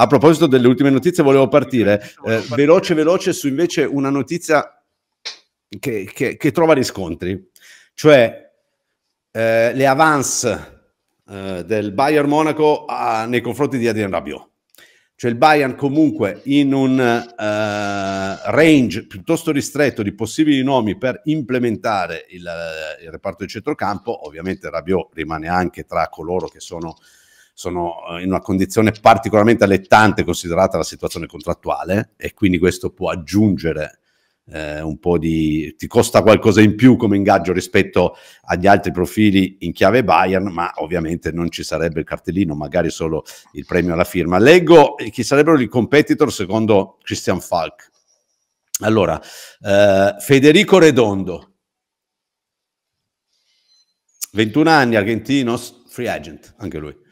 A proposito delle ultime notizie, volevo partire eh, veloce, veloce su invece una notizia che, che, che trova riscontri, cioè eh, le avance eh, del Bayern Monaco a, ah, nei confronti di Adrian Rabiot. Cioè il Bayern comunque in un eh, range piuttosto ristretto di possibili nomi per implementare il, eh, il reparto di centrocampo, ovviamente Rabiot rimane anche tra coloro che sono sono eh, in una condizione particolarmente allettante considerata la situazione contrattuale e quindi questo può aggiungere eh, un po' di... ti costa qualcosa in più come ingaggio rispetto agli altri profili in chiave Bayern, ma ovviamente non ci sarebbe il cartellino, magari solo il premio alla firma. Leggo eh, chi sarebbero i competitor secondo Christian Falk. Allora, eh, Federico Redondo, 21 anni, argentino, free agent, anche lui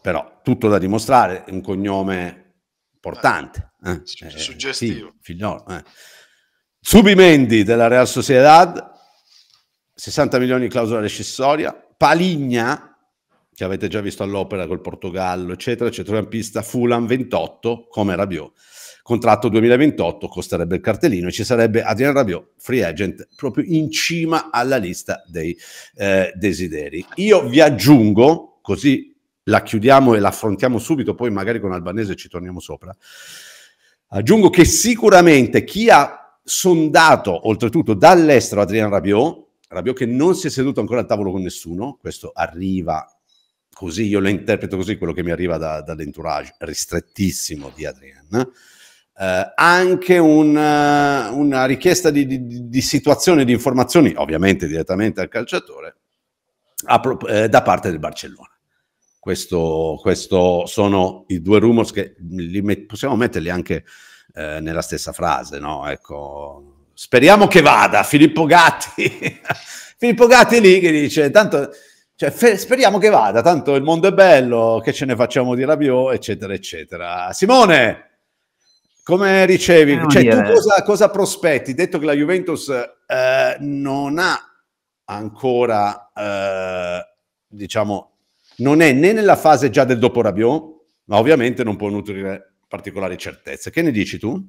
però tutto da dimostrare, un cognome importante. Eh, eh, eh cioè, suggestivo. Sì, figliolo. Eh. Subimendi della Real Sociedad, 60 milioni di clausola recessoria, Paligna, che avete già visto all'opera col Portogallo, eccetera, centrocampista, Fulan 28, come Rabiot. Contratto 2028, costerebbe il cartellino e ci sarebbe Adrian Rabiot, free agent, proprio in cima alla lista dei eh, desideri. Io vi aggiungo, così la chiudiamo e la affrontiamo subito, poi magari con Albanese ci torniamo sopra. Aggiungo che sicuramente chi ha sondato, oltretutto dall'estero, Adrien Rabiot, Rabiot che non si è seduto ancora al tavolo con nessuno, questo arriva così, io lo interpreto così, quello che mi arriva da, dall'entourage ristrettissimo di Adrien, eh, anche una, eh, una richiesta di, di, di situazione, di informazioni, ovviamente direttamente al calciatore, a, eh, da parte del Barcellona. Questo, questo sono i due rumors che met possiamo metterli anche eh, nella stessa frase, no? Ecco, speriamo che vada Filippo Gatti. Filippo Gatti lì che dice, tanto, cioè, speriamo che vada, tanto il mondo è bello, che ce ne facciamo di Rabiot, eccetera, eccetera. Simone, come ricevi? Eh, cioè, tu cosa, cosa, prospetti? Detto che la Juventus eh, non ha ancora, eh, diciamo, non è né nella fase già del dopo Rabiot, ma ovviamente non può nutrire particolari certezze. Che ne dici tu?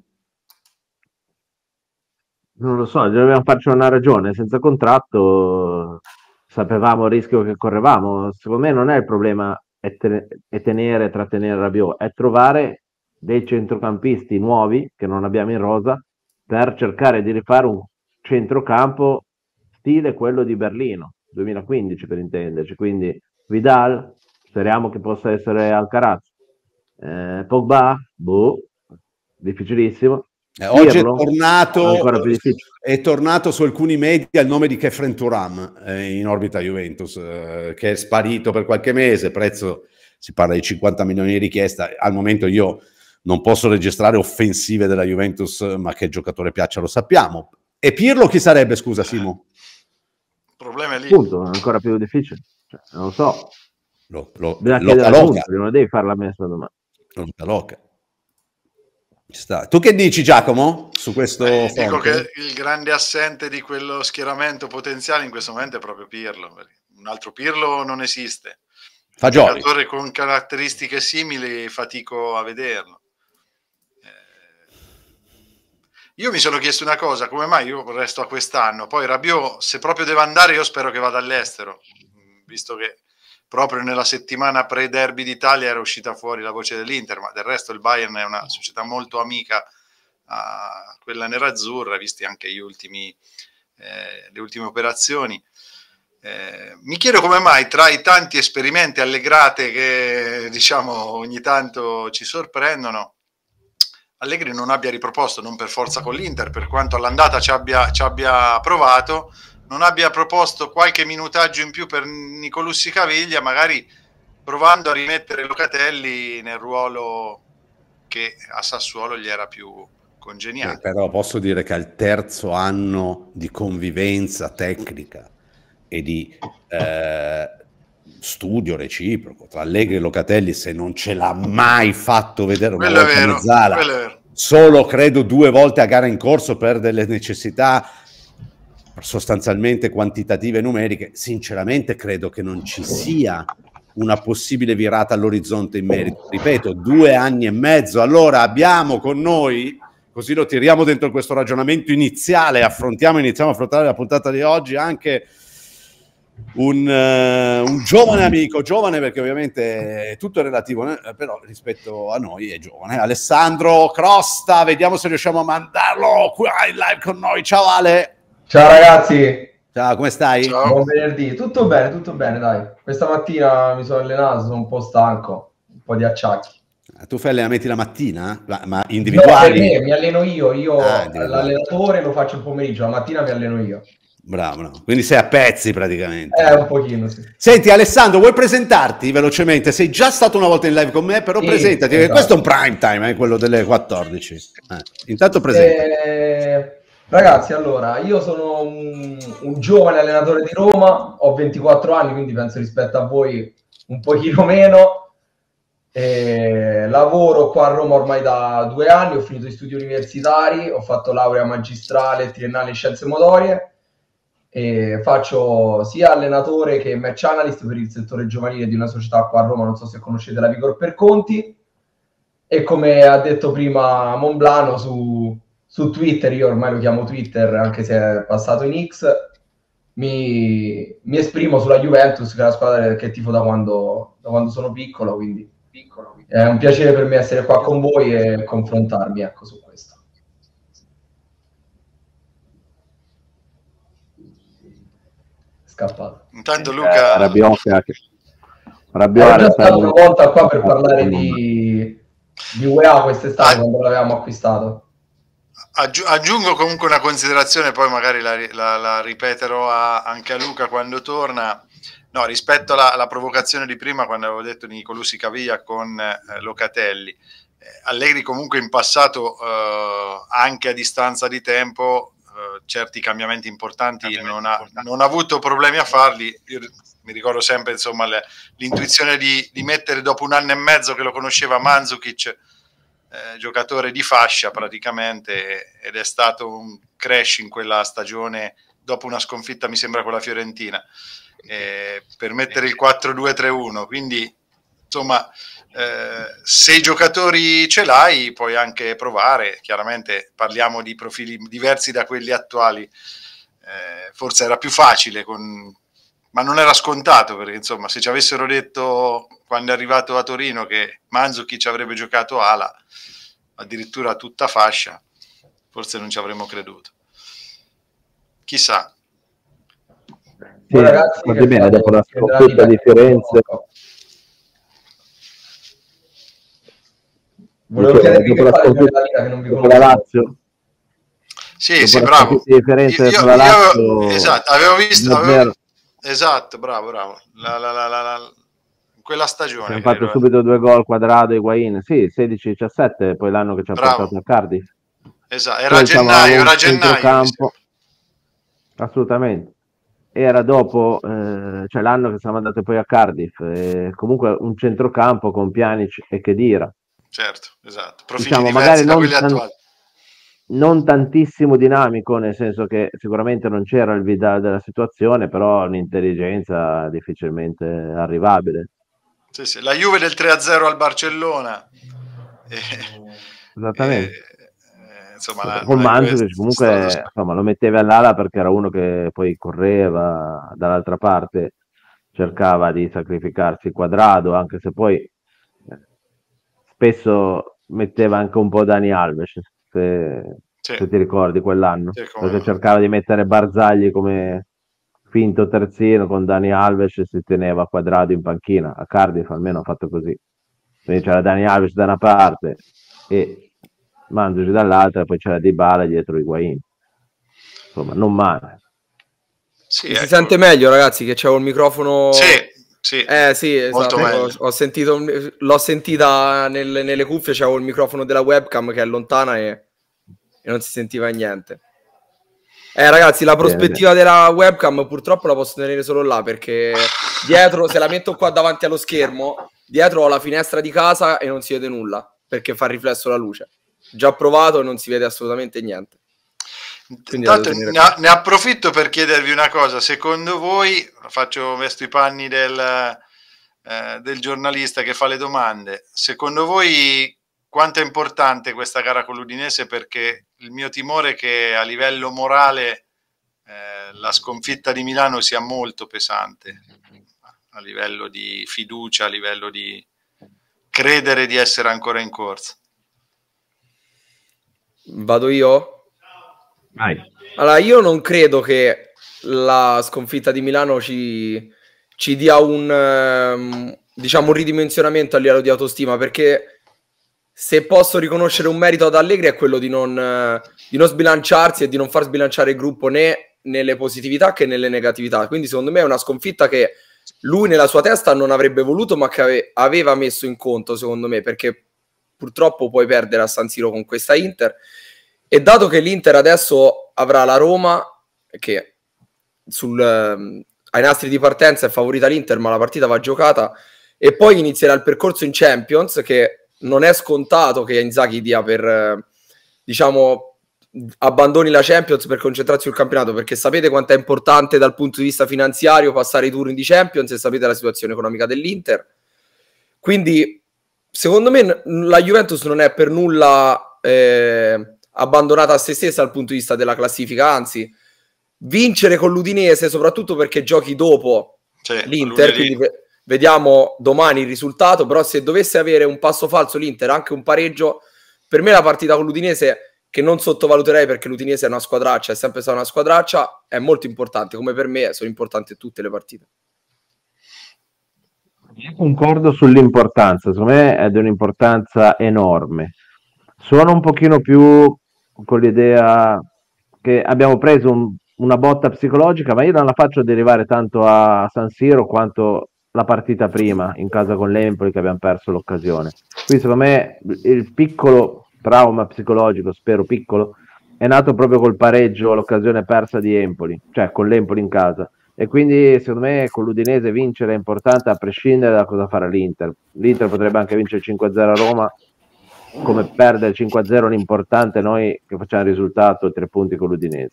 Non lo so, dobbiamo farci una ragione, senza contratto sapevamo il rischio che correvamo, secondo me non è il problema è, ten- è tenere e trattenere Rabiot, è trovare dei centrocampisti nuovi che non abbiamo in rosa per cercare di rifare un centrocampo stile quello di Berlino 2015 per intenderci, quindi Vidal, speriamo che possa essere Alcaraz. Eh, Pogba, boh, difficilissimo. Eh, oggi Pirlo, è, tornato, è tornato, su alcuni media il nome di Kefren Turam eh, in orbita Juventus, eh, che è sparito per qualche mese, prezzo si parla di 50 milioni di richiesta, al momento io non posso registrare offensive della Juventus, ma che giocatore piaccia lo sappiamo. E Pirlo chi sarebbe, scusa Simo? Il problema è lì. Punto, ancora più difficile. Cioè, non lo so. Lo, lo, loca, loca. Giunta, non devi fare la messa domanda. Loca, loca. Tu che dici Giacomo su questo? Eh, dico che il grande assente di quello schieramento potenziale in questo momento è proprio Pirlo. Un altro Pirlo non esiste. Fagioli. Un giocatore con caratteristiche simili fatico a vederlo. Eh, io mi sono chiesto una cosa, come mai io resto a quest'anno? Poi Rabiot, se proprio deve andare, io spero che vada all'estero visto che proprio nella settimana pre-derby d'Italia era uscita fuori la voce dell'Inter, ma del resto il Bayern è una società molto amica a quella nerazzurra, visti anche ultimi, eh, le ultime operazioni. Eh, mi chiedo come mai tra i tanti esperimenti allegrate che diciamo ogni tanto ci sorprendono, Allegri non abbia riproposto, non per forza con l'Inter, per quanto all'andata ci abbia, ci abbia provato, non abbia proposto qualche minutaggio in più per Nicolussi Caviglia, magari provando a rimettere Locatelli nel ruolo che a Sassuolo gli era più congeniale. Eh, però posso dire che al terzo anno di convivenza tecnica e di eh, studio reciproco tra Allegri e Locatelli, se non ce l'ha mai fatto vedere una volta vero, Zala, solo credo due volte a gara in corso per delle necessità sostanzialmente quantitative e numeriche, sinceramente credo che non ci sia una possibile virata all'orizzonte in merito. Ripeto, due anni e mezzo. Allora abbiamo con noi, così lo tiriamo dentro questo ragionamento iniziale, affrontiamo, iniziamo a affrontare la puntata di oggi anche un, uh, un, giovane amico, giovane perché ovviamente tutto è relativo, eh, però rispetto a noi è giovane, Alessandro Crosta, vediamo se riusciamo a mandarlo qua in live con noi. Ciao Ale! Ciao ragazzi. Ciao, come stai? Ciao. Buon venerdì. Tutto bene, tutto bene, dai. Questa mattina mi sono allenato, sono un po' stanco, un po' di acciacchi. Ah, tu fai allenamenti la mattina? ma individuali? No, mi alleno io, io ah, l'allenatore lo faccio il pomeriggio, la mattina mi alleno io. Bravo, bravo, quindi sei a pezzi praticamente. Eh, un pochino, sì. Senti Alessandro, vuoi presentarti velocemente? Sei già stato una volta in live con me, però sì, presentati, esatto. questo è un prime time, eh, quello delle 14. Eh, intanto eh, presenta. Eh Ragazzi, allora, io sono un, un, giovane allenatore di Roma, ho 24 anni, quindi penso rispetto a voi un pochino meno. E lavoro qua a Roma ormai da due anni, ho finito gli studi universitari, ho fatto laurea magistrale triennale in scienze motorie e faccio sia allenatore che match analyst per il settore giovanile di una società qua a Roma, non so se conoscete la Vigor per Conti e come ha detto prima Monblano su su Twitter, io ormai lo chiamo Twitter anche se è passato in X, mi, mi esprimo sulla Juventus che è la squadra che tifo da quando, da quando sono piccolo quindi, piccolo, quindi è un piacere per me essere qua con voi e confrontarmi ecco, su questo. Scappato. Intanto Luca... Eh, Rabbiosa che... Rabbiosa è stata una volta qua per eh, parlare eh, di, eh. di UEA quest'estate ah. quando l'avevamo acquistato aggiungo comunque una considerazione, poi magari la, la, la ripeterò a, anche a Luca quando torna. No, rispetto alla, alla, provocazione di prima, quando avevo detto di Nicolussi Caviglia con eh, Locatelli, eh, Allegri comunque in passato, eh, anche a distanza di tempo, eh, certi cambiamenti importanti cambiamenti non, ha, importanti. non ha avuto problemi a farli. Io mi ricordo sempre insomma, l'intuizione di, di, mettere dopo un anno e mezzo che lo conosceva Manzukic eh, giocatore di fascia praticamente ed è stato un crash in quella stagione dopo una sconfitta mi sembra con la Fiorentina eh, per mettere il 4-2-3-1 quindi insomma eh, se i giocatori ce l'hai puoi anche provare chiaramente parliamo di profili diversi da quelli attuali eh, forse era più facile con ma non era scontato perché insomma se ci avessero detto quando è arrivato a Torino che Manzucchi ci avrebbe giocato ala addirittura tutta fascia forse non ci avremmo creduto chissà sì, ragazzi, bene, state dopo la sconfitta di Firenze Volevo chiedervi dopo la sconfitta che la Lazio sì, sì, bravo. Io, io, io, esatto, avevo visto, Esatto, bravo, bravo. La, la, la, la Quella stagione. Abbiamo fatto vero. subito due gol quadrato e Guain. Sì, 16-17, poi l'anno che ci ha portato a Cardiff. Esatto, era poi gennaio, era gennaio. Campo. Sì. Assolutamente. Era dopo, eh, cioè l'anno che siamo andati poi a Cardiff, eh, comunque un centrocampo con Pjanic e Kedira. Certo, esatto. Profili diciamo, diversi magari da non, attuali non tantissimo dinamico, nel senso che sicuramente non c'era il Vidal della situazione, però un'intelligenza difficilmente arrivabile. Sì, sì. La Juve del 3-0 al Barcellona. Eh, Esattamente. E, eh, insomma, cioè, la, con Manzukic comunque stato... insomma, lo metteva all'ala perché era uno che poi correva dall'altra parte, cercava di sacrificarsi il quadrado, anche se poi eh, spesso metteva anche un po' Dani Alves se, sì. se ti ricordi quell'anno, sì, perché cercava di mettere Barzagli come finto terzino con Dani Alves e si teneva quadrato in panchina, a Cardiff almeno ha fatto così, quindi c'era Dani Alves da una parte e Mandzukic dall'altra, poi c'era Di Bala dietro Guain. insomma non male. Sì, ecco. Si sente meglio ragazzi che c'è un microfono... Sì, sì, eh, sì esatto. Ho, ho sentito, l'ho sentita nel, nelle cuffie, c'avevo il microfono della webcam che è lontana e, e non si sentiva niente. Eh, ragazzi, la prospettiva Bene. della webcam purtroppo la posso tenere solo là perché dietro, se la metto qua davanti allo schermo, dietro ho la finestra di casa e non si vede nulla perché fa riflesso la luce. Già provato, non si vede assolutamente niente. Tanto ne, ne, approfitto per chiedervi una cosa, secondo voi, faccio vesto i panni del, eh, del giornalista che fa le domande, secondo voi quanto è importante questa gara con l'Udinese? Perché il mio timore è che a livello morale eh, la sconfitta di Milano sia molto pesante, a livello di fiducia, a livello di credere di essere ancora in corsa. Vado io? Vai. Allora, io non credo che la sconfitta di Milano ci, ci dia un, ehm, diciamo, un ridimensionamento a livello di autostima, perché se posso riconoscere un merito ad Allegri è quello di non, di non sbilanciarsi e di non far sbilanciare il gruppo né nelle positività che nelle negatività. Quindi secondo me è una sconfitta che lui nella sua testa non avrebbe voluto, ma che aveva messo in conto, secondo me, perché purtroppo puoi perdere a San Siro con questa Inter e dato che l'Inter adesso avrà la Roma, che sul, eh, ai nastri di partenza è favorita l'Inter, ma la partita va giocata, e poi inizierà il percorso in Champions, che non è scontato che Inzaghi dia per, eh, diciamo, abbandoni la Champions per concentrarsi sul campionato, perché sapete quanto è importante dal punto di vista finanziario passare i turni di Champions e sapete la situazione economica dell'Inter. Quindi, secondo me, la Juventus non è per nulla... Eh, abbandonata a se stessa dal punto di vista della classifica, anzi vincere con l'Udinese soprattutto perché giochi dopo cioè, l'Inter, quindi vediamo domani il risultato, però se dovesse avere un passo falso l'Inter, anche un pareggio, per me la partita con l'Udinese, che non sottovaluterei perché l'Udinese è una squadraccia, è sempre stata una squadraccia, è molto importante, come per me sono importanti tutte le partite. Io concordo sull'importanza, secondo me è di un'importanza enorme. Sono un pochino più con l'idea che abbiamo preso un, una botta psicologica, ma io non la faccio derivare tanto a San Siro quanto la partita prima in casa con l'Empoli che abbiamo perso l'occasione. Qui secondo me il piccolo trauma psicologico, spero piccolo, è nato proprio col pareggio, l'occasione persa di Empoli, cioè con l'Empoli in casa. E quindi secondo me con l'Udinese vincere è importante a prescindere da cosa farà l'Inter. L'Inter potrebbe anche vincere 5-0 a Roma come perdere 5-0 l'importante noi che facciamo il risultato tre punti con l'Udinese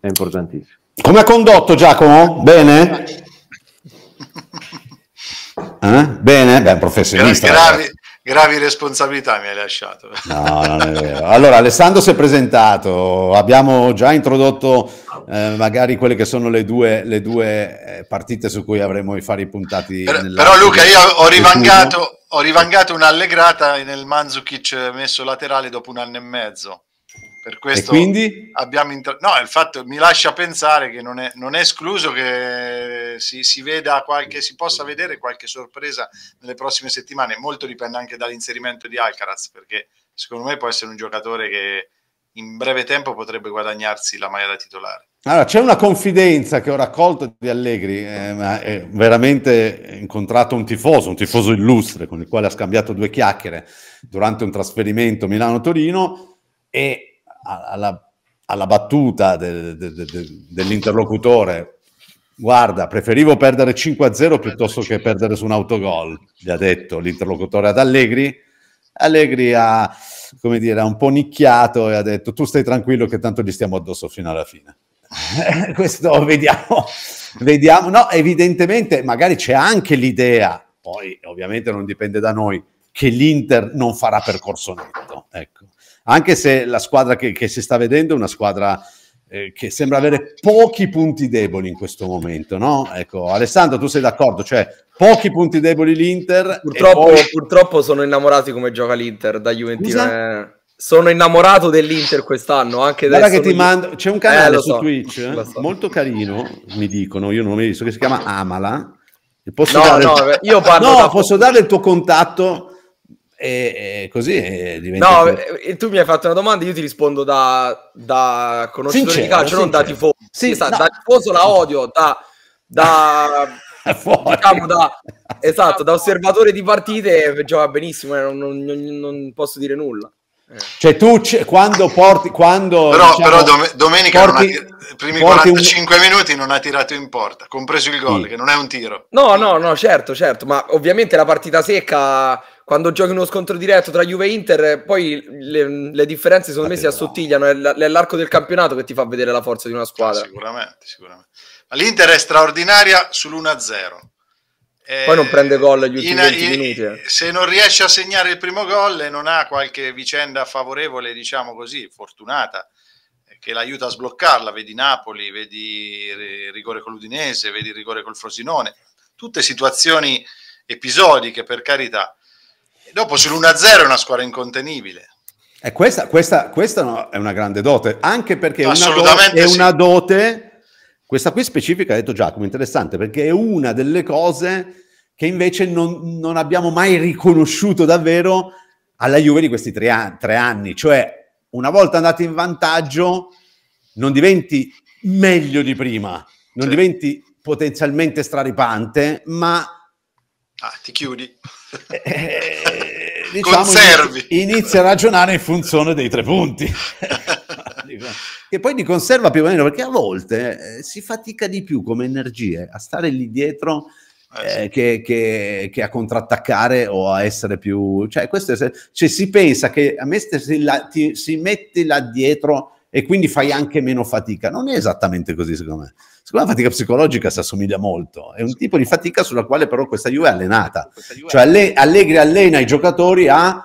è importantissimo come ha condotto Giacomo? bene? Eh? bene? beh professionista gravi, gravi responsabilità mi hai lasciato no non è vero allora Alessandro si è presentato abbiamo già introdotto eh, magari quelle che sono le due, le due eh, partite su cui avremo i fare i puntati però, però Luca io ho rivangato ho rivangato un'allegrata e nel Manzukic messo laterale dopo un anno e mezzo. Per questo abbiamo intra- no, il fatto mi lascia pensare che non è, non è escluso che si, si, veda qualche, si possa vedere qualche sorpresa nelle prossime settimane. Molto dipende anche dall'inserimento di Alcaraz, perché secondo me può essere un giocatore che in breve tempo potrebbe guadagnarsi la maglia da titolare. Allora, c'è una confidenza che ho raccolto di Allegri, eh, è veramente incontrato un tifoso, un tifoso illustre, con il quale ha scambiato due chiacchiere durante un trasferimento Milano-Torino e alla, alla battuta de, de, de, dell'interlocutore, guarda, preferivo perdere 5-0 piuttosto che perdere su un autogol, gli ha detto l'interlocutore ad Allegri. Allegri ha come dire, ha un po' nicchiato e ha detto tu stai tranquillo che tanto gli stiamo addosso fino alla fine. Questo vediamo, vediamo. No, evidentemente magari c'è anche l'idea, poi ovviamente non dipende da noi, che l'Inter non farà percorso netto. Ecco. Anche se la squadra che, che si sta vedendo è una squadra eh, che sembra avere pochi punti deboli in questo momento, no? Ecco, Alessandro, tu sei d'accordo? Cioè, pochi punti deboli l'Inter. Purtroppo, poi... purtroppo sono innamorati come gioca l'Inter da Juventus. Eh. sono innamorato dell'Inter quest'anno, anche Guarda che ti mando... C'è un canale eh, su Twitch, so. molto carino, mi dicono, io non l'ho visto, che si chiama Amala. Posso no, dare... no, io parlo no, da... posso dare il tuo contatto e, così eh, diventa... No, più... Eh, tu mi hai fatto una domanda, io ti rispondo da, da conoscitore sincero, di calcio, sincero. non da tifoso. Sì, esatto, no. Da tifoso la odio, da... da... diciamo da, esatto, da osservatore di partite eh, gioca benissimo, non, non, non posso dire nulla. Cioè tu c- quando porti quando però, diciamo, però dom- domenica porti, primi 45 un... minuti non ha tirato in porta, compreso il gol sì. che non è un tiro. No, no, no, certo, certo, ma ovviamente la partita secca quando giochi uno scontro diretto tra Juve e Inter, poi le, le differenze secondo Vabbè, me si assottigliano, è, l'arco del campionato che ti fa vedere la forza di una squadra. sicuramente, sicuramente. Ma l'Inter è straordinaria sull'1-0. poi non prende eh, gol gli ultimi in, 20 in, minuti. Eh. Se non riesce a segnare il primo gol e non ha qualche vicenda favorevole, diciamo così, fortunata, eh, che l'aiuta a sbloccarla, vedi Napoli, vedi il rigore con l'Udinese, vedi il rigore col Frosinone, tutte situazioni episodiche per carità dopo sull'1-0 è una squadra incontenibile. E eh, questa, questa, questa no, è una grande dote, anche perché una dote, è una dote, questa qui specifica, ha detto Giacomo, interessante, perché è una delle cose che invece non, non abbiamo mai riconosciuto davvero alla Juve di questi tre, an- tre anni. Cioè, una volta andati in vantaggio, non diventi meglio di prima, non sì. diventi potenzialmente straripante, ma Ah, ti chiudi. Eh, diciamo, Conservi. Inizia a ragionare in funzione dei tre punti. che poi li conserva più o meno, perché a volte eh, si fatica di più come energie a stare lì dietro eh, sì. Eh, che, che, che, a contrattaccare o a essere più... Cioè, questo è, cioè si pensa che a me stessi la, ti, si mette là dietro e quindi fai anche meno fatica. Non è esattamente così, secondo me. Secondo me la fatica psicologica si assomiglia molto, è un tipo di fatica sulla quale però questa Juve è allenata. Cioè Allegri allena i giocatori a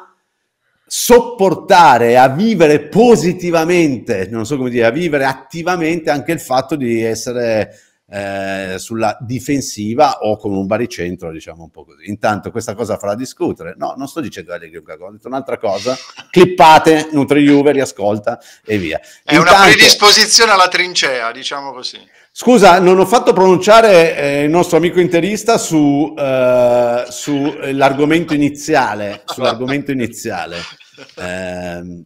sopportare, a vivere positivamente, non so come dire, a vivere attivamente anche il fatto di essere eh, sulla difensiva o con un baricentro, diciamo un po' così. Intanto questa cosa farà discutere. No, non sto dicendo a Allegri un cagone, ho detto un'altra cosa. Clippate, Nutri Juve, riascolta e via. È Intanto, una predisposizione alla trincea, diciamo così. Scusa, non ho fatto pronunciare eh, il nostro amico interista sull'argomento eh, su, eh, iniziale. Sull'argomento iniziale. Ehm,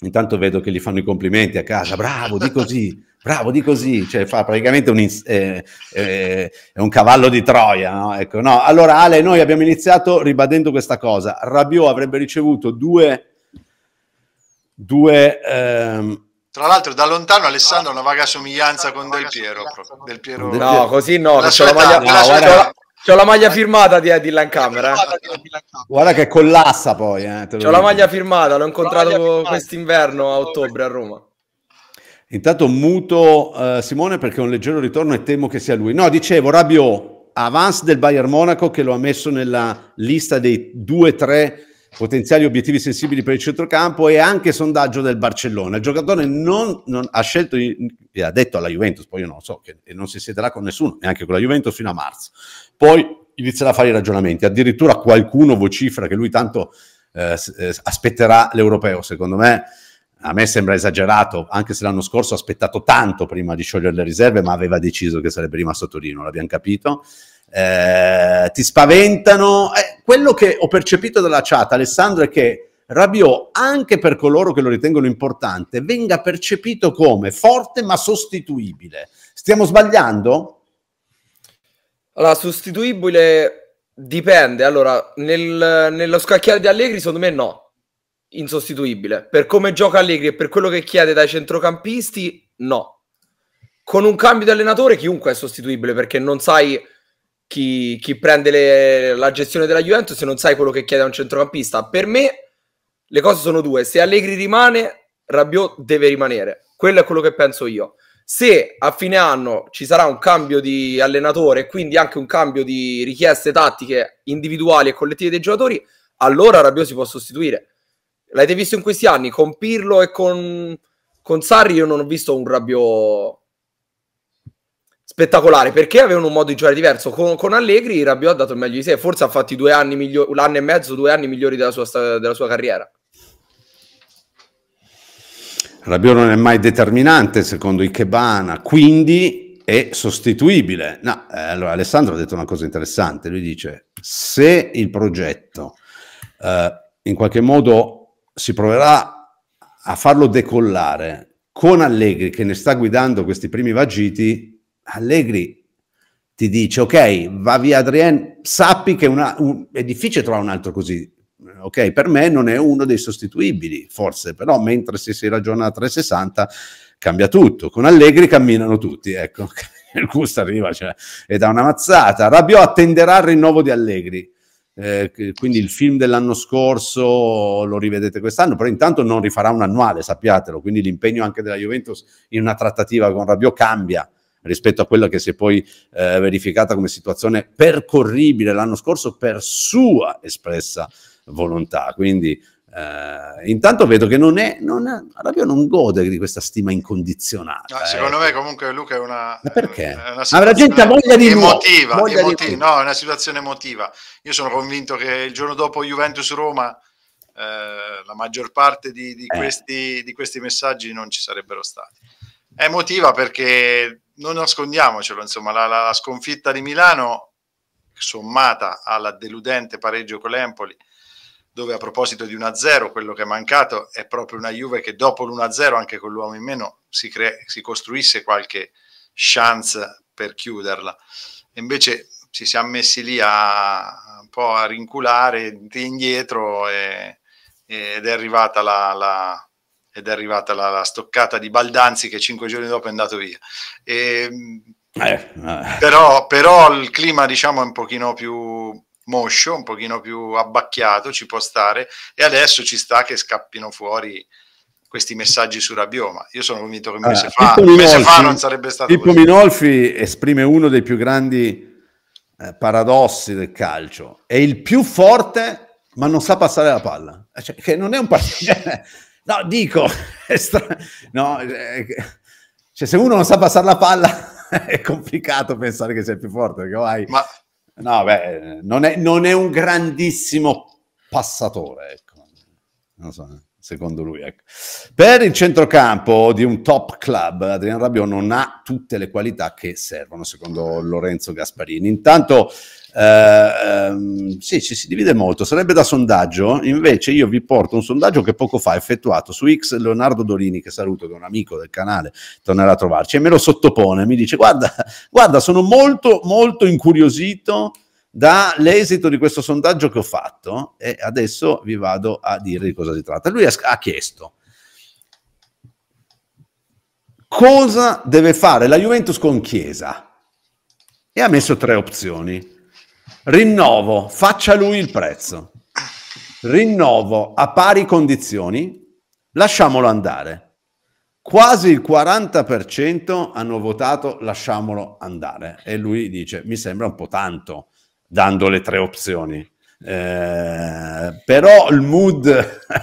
intanto vedo che gli fanno i complimenti a casa, bravo, di così bravo, di così, cioè fa praticamente un, eh, eh, un cavallo di Troia, no? Ecco, no, allora Ale, noi abbiamo iniziato ribadendo questa cosa, Rabiot avrebbe ricevuto due, due ehm... tra l'altro da lontano Alessandro ha una vaga somiglianza con Del Piero, Del Piero. No, così no, la c'ho la maglia, no, guarda, c'ho la maglia firmata di Dylan in camera. Guarda che collassa poi. Eh, c'ho la maglia firmata, l'ho incontrato quest'inverno a ottobre a Roma. Intanto muto eh, Simone perché ho un leggero ritorno e temo che sia lui. No, dicevo, Rabio, avance del Bayern Monaco che lo ha messo nella lista dei 2 tre potenziali obiettivi sensibili per il centrocampo e anche sondaggio del Barcellona. Il giocatore non, non ha scelto, e ha detto alla Juventus, poi io non lo so, che non si siederà con nessuno, neanche con la Juventus fino a marzo. Poi inizierà a fare i ragionamenti, addirittura qualcuno vocifra che lui tanto eh, eh, aspetterà l'europeo, secondo me a me sembra esagerato, anche se l'anno scorso ha aspettato tanto prima di sciogliere le riserve, ma aveva deciso che sarebbe rimasto a Torino, l'abbiamo capito. Eh, ti spaventano. Eh, quello che ho percepito dalla chat, Alessandro, è che Rabiot, anche per coloro che lo ritengono importante, venga percepito come forte ma sostituibile. Stiamo sbagliando? Allora, sostituibile dipende. Allora, nel, nello scacchiere di Allegri, secondo me no insostituibile. Per come gioca Allegri e per quello che chiede dai centrocampisti, no. Con un cambio di allenatore chiunque è sostituibile perché non sai chi, chi prende le, la gestione della Juventus e non sai quello che chiede a un centrocampista. Per me le cose sono due. Se Allegri rimane, Rabiot deve rimanere. Quello è quello che penso io. Se a fine anno ci sarà un cambio di allenatore quindi anche un cambio di richieste tattiche individuali e collettive dei giocatori, allora Rabiot si può sostituire L'avete visto in questi anni? Con Pirlo e con, con Sarri io non ho visto un Rabiot spettacolare perché avevano un modo di giocare diverso. Con, con Allegri Rabiot ha dato il meglio di sé, forse ha fatto due anni migliori, l'anno e mezzo, due anni migliori della sua, della sua carriera. Rabiot non è mai determinante secondo Ikebana, quindi è sostituibile. No, eh, allora Alessandro ha detto una cosa interessante, lui dice se il progetto eh, in qualche modo si proverà a farlo decollare con Allegri che ne sta guidando questi primi vagiti, Allegri ti dice ok, va via Adrien, sappi che una, un, è difficile trovare un altro così. Ok, per me non è uno dei sostituibili, forse, però mentre se si ragiona a 360 cambia tutto. Con Allegri camminano tutti, ecco. Il gusto arriva cioè, e da una mazzata. Rabiot attenderà il rinnovo di Allegri eh, quindi il film dell'anno scorso lo rivedete quest'anno, però intanto non rifarà un annuale, sappiatelo, quindi l'impegno anche della Juventus in una trattativa con Rabiot cambia rispetto a quella che si è poi eh, verificata come situazione percorribile l'anno scorso per sua espressa volontà. Quindi Uh, intanto vedo che non è, non è, Arabio non gode di questa stima incondizionata. No, secondo eh. me comunque Luca è una... Ma perché? È una Avrà gente voglia di emotiva, voglia emotiva, di... no, è una situazione emotiva. Io sono convinto che il giorno dopo Juventus-Roma eh, la maggior parte di, di, eh. questi, di questi messaggi non ci sarebbero stati. È emotiva perché non nascondiamocelo, insomma, la, la sconfitta di Milano sommata alla deludente pareggio con l'Empoli dove a proposito di 1-0 quello che è mancato è proprio una Juve che dopo l'1-0 anche con l'uomo in meno si, cre- si costruisse qualche chance per chiuderla. E invece ci siamo messi lì a, un po' a rinculare indietro e, ed è arrivata, la, la, ed è arrivata la, la, stoccata di Baldanzi che cinque giorni dopo è andato via. E, eh, eh. Però, però il clima diciamo è un pochino più moscio, un pochino più abbacchiato, ci può stare, e adesso ci sta che scappino fuori questi messaggi su Rabioma. Io sono convinto che un mese, allora, ah, fa, un mese fa non sarebbe stato Pippo così. Minolfi esprime uno dei più grandi eh, paradossi del calcio. È il più forte, ma non sa passare la palla. Eh, cioè, che non è un partito... Cioè, no, dico... Stra... No, eh, cioè, se uno non sa passare la palla è complicato pensare che sia più forte, perché vai... Ma No, beh, non è, non è un grandissimo passatore, ecco. Non lo so secondo lui. Ecco. Per il centrocampo di un top club, Adrian Rabio non ha tutte le qualità che servono, secondo Lorenzo Gasparini. Intanto, eh, ehm, sì, ci si divide molto, sarebbe da sondaggio, invece io vi porto un sondaggio che poco fa ho effettuato su X Leonardo Dolini, che saluto, che è un amico del canale, tornerà a trovarci, e me lo sottopone, mi dice, guarda, guarda sono molto, molto incuriosito dall'esito di questo sondaggio che ho fatto e adesso vi vado a dire di cosa si tratta. Lui ha chiesto cosa deve fare la Juventus con Chiesa e ha messo tre opzioni. Rinnovo, faccia lui il prezzo. Rinnovo a pari condizioni, lasciamolo andare. Quasi il 40% hanno votato lasciamolo andare e lui dice mi sembra un po' tanto dando le tre opzioni. Eh, però il mood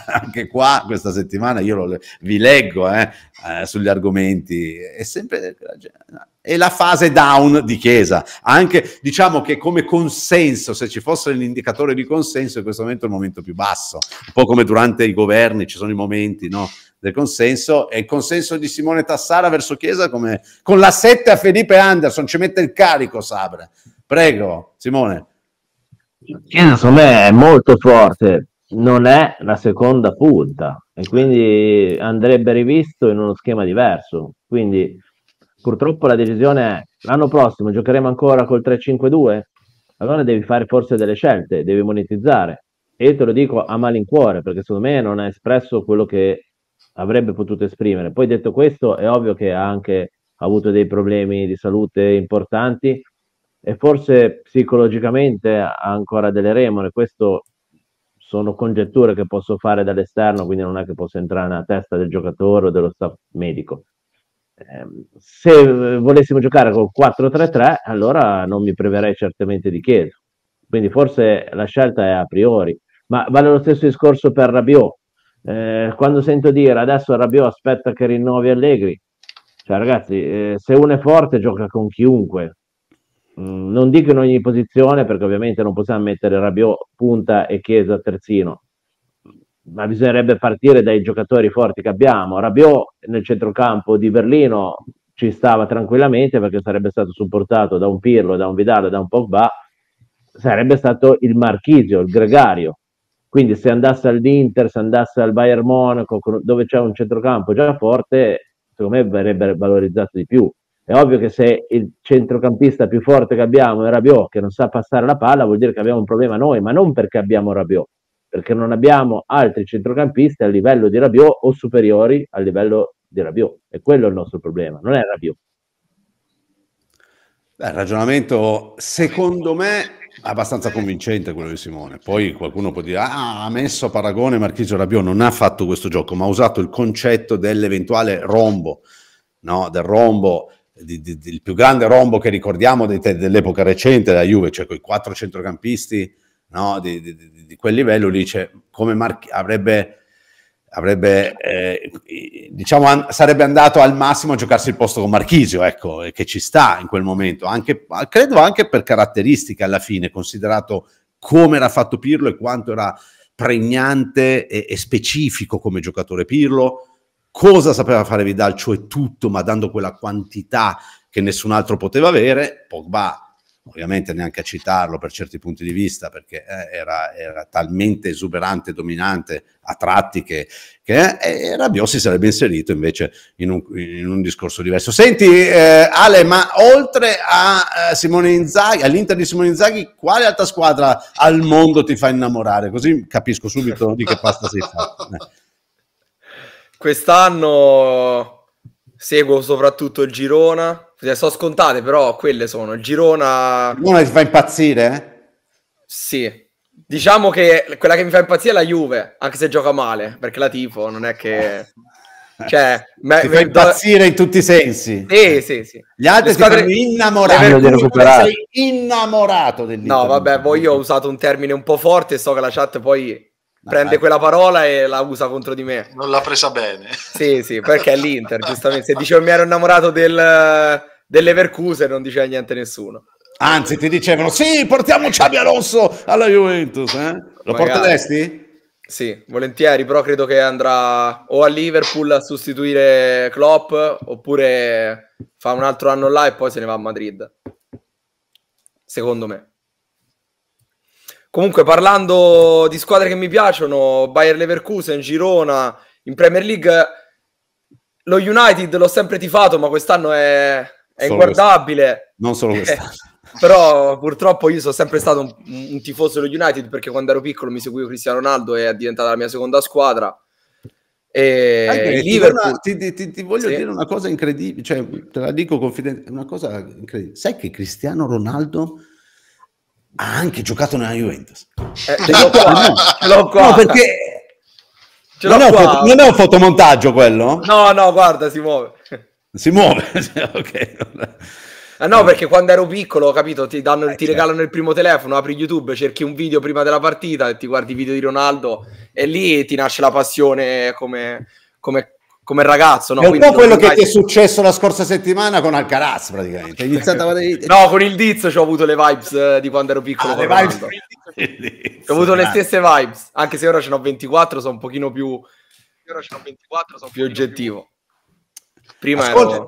anche qua questa settimana io lo, vi leggo eh, eh, sugli argomenti è sempre è la fase down di Chiesa anche diciamo che come consenso se ci fosse un indicatore di consenso in questo momento è il momento più basso un po' come durante i governi ci sono i momenti no? del consenso e il consenso di Simone Tassara verso Chiesa come con la 7 a Felipe Anderson ci mette il carico Sabre prego Simone Chiesa secondo me è molto forte non è la seconda punta e quindi andrebbe rivisto in uno schema diverso quindi purtroppo la decisione è l'anno prossimo giocheremo ancora col 3-5-2 allora devi fare forse delle scelte devi monetizzare e io te lo dico a malincuore perché secondo me non ha espresso quello che avrebbe potuto esprimere. Poi detto questo, è ovvio che ha anche avuto dei problemi di salute importanti e forse psicologicamente ha ancora delle remore. Questo sono congetture che posso fare dall'esterno, quindi non è che posso entrare nella testa del giocatore o dello staff medico. Ehm, se volessimo giocare col 4-3-3, allora non mi preverei certamente di Chiesa. Quindi forse la scelta è a priori, ma vale lo stesso discorso per Rabiot eh, quando sento dire adesso Rabiot aspetta che rinnovi Allegri, cioè ragazzi, eh, se uno è forte gioca con chiunque. Mm, non dico in ogni posizione perché ovviamente non possiamo mettere Rabiot punta e Chiesa terzino, ma bisognerebbe partire dai giocatori forti che abbiamo. Rabiot nel centrocampo di Berlino ci stava tranquillamente perché sarebbe stato supportato da un Pirlo, da un Vidal, da un Pogba, sarebbe stato il marchisio, il gregario. Quindi se andasse all'Inter, se andasse al Bayern Monaco, dove c'è un centrocampo già forte, secondo me verrebbe valorizzato di più. È ovvio che se il centrocampista più forte che abbiamo è Rabiot, che non sa passare la palla, vuol dire che abbiamo un problema noi, ma non perché abbiamo Rabiot, perché non abbiamo altri centrocampisti a livello di Rabiot o superiori a livello di Rabiot. E quello è il nostro problema, non è Rabiot. il ragionamento secondo me abbastanza convincente quello di Simone. Poi qualcuno può dire: Ah, ha messo a paragone Marchisio Rabiot. Non ha fatto questo gioco, ma ha usato il concetto dell'eventuale rombo, no? del rombo, di, di, di, il più grande rombo che ricordiamo dell'epoca recente della Juve, cioè quei quattro centrocampisti no? di, quel livello. Lì c'è cioè, come Marchi- avrebbe avrebbe, eh, diciamo, an- sarebbe andato al massimo a giocarsi il posto con Marchisio, ecco, eh, che ci sta in quel momento, anche, credo anche per caratteristiche alla fine, considerato come era fatto Pirlo e quanto era pregnante e, e specifico come giocatore Pirlo, cosa sapeva fare Vidal, cioè tutto, ma dando quella quantità che nessun altro poteva avere, Pogba ovviamente neanche a citarlo per certi punti di vista perché eh, era, era, talmente esuberante, dominante a tratti che, che eh, eh Rabiot si sarebbe inserito invece in un, in un discorso diverso. Senti eh, Ale, ma oltre a eh, Simone Inzaghi, all'Inter di Simone Inzaghi, quale altra squadra al mondo ti fa innamorare? Così capisco subito di che pasta sei fatto. Quest'anno seguo soprattutto il Girona le cioè, so scontate, però quelle sono. Il Girona... Girona ti fa impazzire? Eh? Sì. Diciamo che quella che mi fa impazzire è la Juve, anche se gioca male, perché la tifo, non è che... Cioè, me, fa impazzire in tutti i sensi. Sì, sì, sì. Gli altri squadre... sono innamorato. Sei innamorato dell'Inter. No, vabbè, poi io ho usato un termine un po' forte e so che la chat poi no, prende quella parola e la usa contro di me. Non l'ha presa bene. Sì, sì, perché è l'Inter, giustamente. Se dicevo mi ero innamorato del dell'Evercuse non diceva niente a nessuno. Anzi, ti dicevano, sì, portiamo Ciabia Rosso alla Juventus. Eh? Lo Magari. porteresti? Sì, volentieri, però credo che andrà o a Liverpool a sostituire Klopp, oppure fa un altro anno là e poi se ne va a Madrid. Secondo me. Comunque, parlando di squadre che mi piacciono, Bayer Leverkusen, Girona, in Premier League, lo United l'ho sempre tifato, ma quest'anno è è inguardabile. Quest'anno. Non solo quest'anno. Però purtroppo io sono sempre stato un, un, tifoso dello United perché quando ero piccolo mi seguivo Cristiano Ronaldo e è diventata la mia seconda squadra. E Anche, Liverpool... ti, ti, ti, ti voglio sì. dire una cosa incredibile, cioè, te la dico confidente, una cosa incredibile. Sai che Cristiano Ronaldo ha anche giocato nella Juventus. Eh, ce l'ho qua, no. ce l'ho qua. No, perché... Ce l'ho non, qua. È foto, non è un fotomontaggio quello? No, no, guarda, si muove si muove, ok. Ah no, perché quando ero piccolo, capito, ti, danno, eh, ti certo. regalano il primo telefono, apri YouTube, cerchi un video prima della partita e ti guardi i video di Ronaldo e lì ti nasce la passione come, come, come ragazzo. No? È un Quindi po' quello che ti è successo la scorsa settimana con Alcaraz praticamente. Hai iniziato a... no, con il Diz ho avuto le vibes di quando ero piccolo. Ah, le vibes con il Ho avuto le stesse vibes, anche se ora ce n'ho 24, sono un pochino più... Ora ce n'ho 24, sono più oggettivo. Più Prima Ascolta, ero...